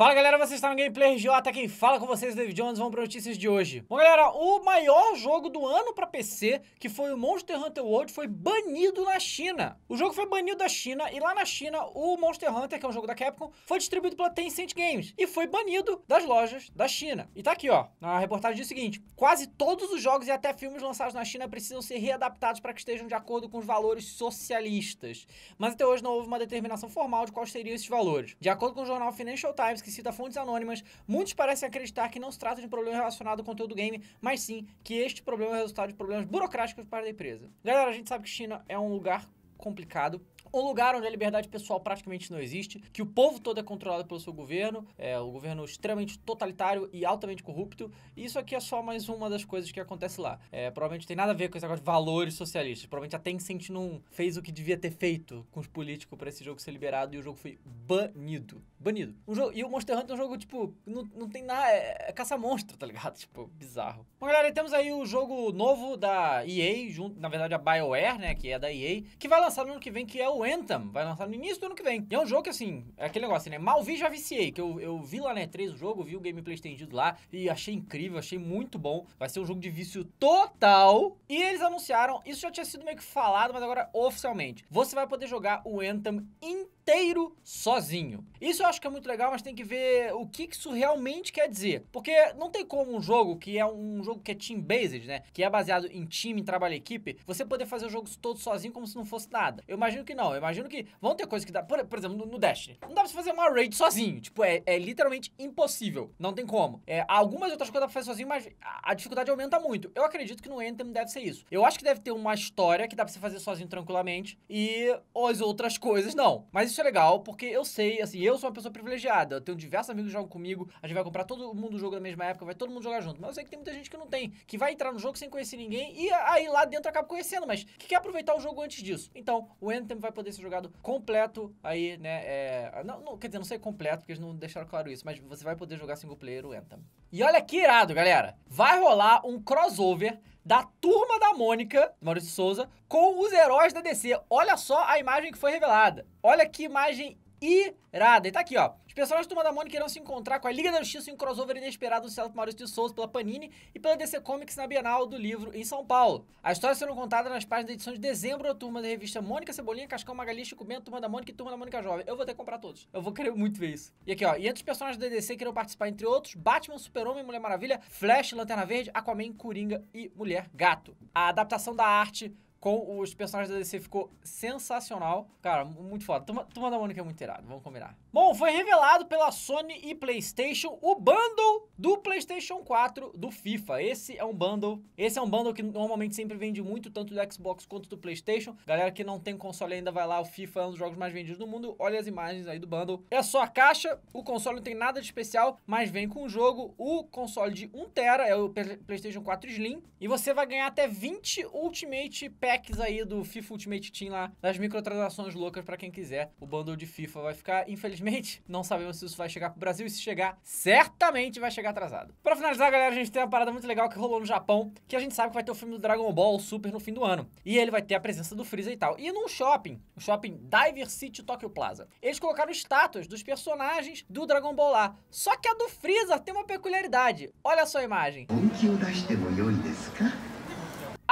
Fala galera, vocês estão no Gameplay RJ, quem fala com vocês, David Jones, vamos para notícias de hoje. Bom galera, o maior jogo do ano para PC, que foi o Monster Hunter World, foi banido na China. O jogo foi banido da China e lá na China o Monster Hunter, que é um jogo da Capcom, foi distribuído pela Tencent Games e foi banido das lojas da China. E tá aqui ó, na reportagem diz o seguinte, quase todos os jogos e até filmes lançados na China precisam ser readaptados para que estejam de acordo com os valores socialistas. Mas até hoje não houve uma determinação formal de quais seriam esses valores. De acordo com o jornal Financial Times, que que cita fontes anônimas, muitos parecem acreditar que não se trata de um problema relacionado ao conteúdo game, mas sim que este problema é resultado de problemas burocráticos para a empresa. Galera, a gente sabe que China é um lugar complicado um lugar onde a liberdade pessoal praticamente não existe, que o povo todo é controlado pelo seu governo, é o um governo extremamente totalitário e altamente corrupto. E isso aqui é só mais uma das coisas que acontece lá. É, provavelmente tem nada a ver com esse negócio de valores socialistas. Provavelmente a Tencent não fez o que devia ter feito com os políticos para esse jogo ser liberado e o jogo foi banido. Banido. Um jogo, e o Monster Hunter é um jogo, tipo, não, não tem nada. É, é caça-monstro, tá ligado? Tipo, bizarro. Bom, galera, temos aí o jogo novo da EA, junto, na verdade a BioWare, né? Que é da EA, que vai lançar no ano que vem, que é o o Anthem, vai lançar no início do ano que vem. E é um jogo que, assim, é aquele negócio, né? Mal vi, já viciei. Que eu, eu vi lá na né, E3 o jogo, vi o gameplay estendido lá e achei incrível, achei muito bom. Vai ser um jogo de vício total. E eles anunciaram, isso já tinha sido meio que falado, mas agora oficialmente. Você vai poder jogar o Anthem inteiro inteiro sozinho. Isso eu acho que é muito legal, mas tem que ver o que isso realmente quer dizer. Porque não tem como um jogo que é um jogo que é team-based, né? Que é baseado em time, em trabalho em equipe, você poder fazer o jogo todo sozinho como se não fosse nada. Eu imagino que não. Eu imagino que vão ter coisas que dá. Por, exemplo, no, Destiny. Não dá pra você fazer uma raid sozinho. Tipo, é, é literalmente impossível. Não tem como. É, algumas outras coisas dá pra fazer sozinho, mas a, a dificuldade aumenta muito. Eu acredito que no Anthem deve ser isso. Eu acho que deve ter uma história que dá pra você fazer sozinho tranquilamente e as outras coisas não. Mas isso isso é legal, porque eu sei, assim, eu sou uma pessoa privilegiada. Eu tenho diversos amigos que jogam comigo. A gente vai comprar todo mundo o jogo na mesma época, vai todo mundo jogar junto. Mas eu sei que tem muita gente que não tem, que vai entrar no jogo sem conhecer ninguém e aí lá dentro acaba conhecendo, mas que quer aproveitar o jogo antes disso. Então, o Anthem vai poder ser jogado completo aí, né? É, não, não, quer dizer, não sei completo, porque eles não deixaram claro isso, mas você vai poder jogar single player o Anthem. E olha que irado, galera! Vai rolar um crossover da turma da Mônica, Maurício Souza, com os heróis da DC. Olha só a imagem que foi revelada. Olha que imagem irada. E tá aqui, ó. Os personagens do Turma da Mônica irão se encontrar com a Liga da Justiça em um crossover inesperado do Celso Maurício de Souza pela Panini e pela DC Comics na Bienal do Livro em São Paulo. a história será contada nas páginas da edição de dezembro da Turma da revista Mônica, Cebolinha, Cascão, Magali, Chico Bento, Turma da Mônica e Turma da Mônica Jovem. Eu vou ter que comprar todos. Eu vou querer muito ver isso. E aqui, ó. E entre os personagens da DC que irão participar, entre outros, Batman, Super-Homem, Mulher Maravilha, Flash, Lanterna Verde, Aquaman, Coringa e Mulher Gato. A adaptação da arte com os personagens da DC ficou sensacional. Cara, muito foda. Toma, Turma da Mônica é muito irado, vamos combinar. Bom, foi revelado pela Sony e PlayStation o bundle do PlayStation 4 do FIFA. Esse é um bundle, esse é um bundle que normalmente sempre vende muito, tanto do Xbox quanto do PlayStation. Galera que não tem console ainda, vai lá, o FIFA é um dos jogos mais vendidos do mundo. Olha as imagens aí do bundle. É só a caixa, o console não tem nada de especial, mas vem com o jogo. O console de 1TB é o PlayStation 4 Slim e você vai ganhar até 20 Ultimate Packs packs aí do FIFA Ultimate Team lá, das microtransações loucas pra quem quiser. O bundle de FIFA vai ficar, infelizmente, não sabemos se isso vai chegar pro Brasil. E se chegar, certamente vai chegar atrasado. Pra finalizar, galera, a gente tem uma parada muito legal que rolou no Japão, que a gente sabe que vai ter o filme do Dragon Ball Super no fim do ano. E ele vai ter a presença do Freeza e tal. E num shopping, o shopping Diver City Tokyo Plaza, eles colocaram estátuas dos personagens do Dragon Ball lá. Só que a do Freeza tem uma peculiaridade. Olha só a imagem. 本気を出しても良いですか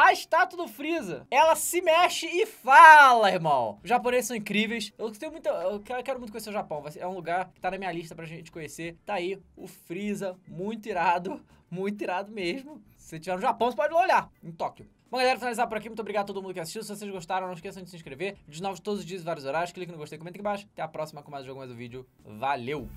a estátua do Freeza, ela se mexe e fala, irmão. Os japoneses são incríveis. Eu tenho muito, eu quero muito conhecer o Japão. É um lugar que tá na minha lista pra gente conhecer. Tá aí o Freeza, muito irado, muito irado mesmo. Se você tiver no Japão, você pode olhar em Tóquio. Bom, galera, finalizar por aqui. Muito obrigado a todo mundo que assistiu. Se vocês gostaram, não esqueçam de se inscrever. Vídeos novos todos os dias, vários horários. Clique no gostei, comenta aqui embaixo. Até a próxima com mais um jogo, mais um vídeo. Valeu!